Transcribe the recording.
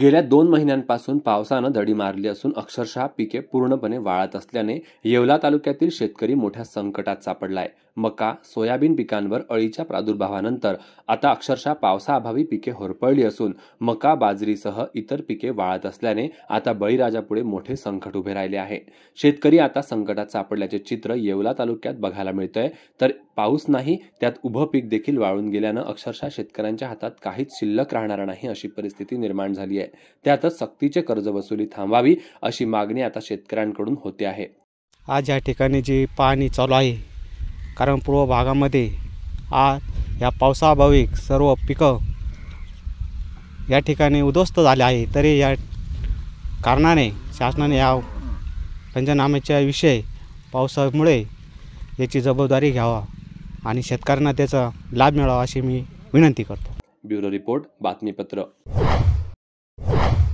गेल्या दोन महिन्यांपासून पावसानं दडी मारली असून अक्षरशः पिके पूर्णपणे वाळत असल्याने येवला तालुक्यातील शेतकरी मोठ्या संकटात सापडलाय मका सोयाबीन पिकांवर अळीच्या प्रादुर्भावानंतर आता अक्षरशः पावसाअभावी पिके होरपळली असून मका बाजरीसह इतर पिके वाळत असल्याने आता बळीराजापुढे मोठे संकट उभे राहिले आहे शेतकरी आता संकटात सापडल्याचे चित्र येवला तालुक्यात बघायला मिळतंय तर पाऊस नाही त्यात उभं पीक देखील वाळून गेल्यानं अक्षरशः शेतकऱ्यांच्या हातात काहीच शिल्लक राहणार नाही अशी परिस्थिती निर्माण झाली आहे आहे त्यातच सक्तीचे कर्जवसुली थांबावी अशी मागणी आता शेतकऱ्यांकडून होते आहे आज या ठिकाणी जे पाणी चालू आहे कारण पूर्व भागामध्ये आज या पावसाअभावी सर्व पिकं या ठिकाणी उद्ध्वस्त झाले आहे तरी या कारणाने शासनाने या पंचनाम्याच्या विषय पावसामुळे याची जबाबदारी घ्यावा आणि शेतकऱ्यांना त्याचा लाभ मिळावा अशी मी विनंती करतो ब्युरो रिपोर्ट बातमीपत्र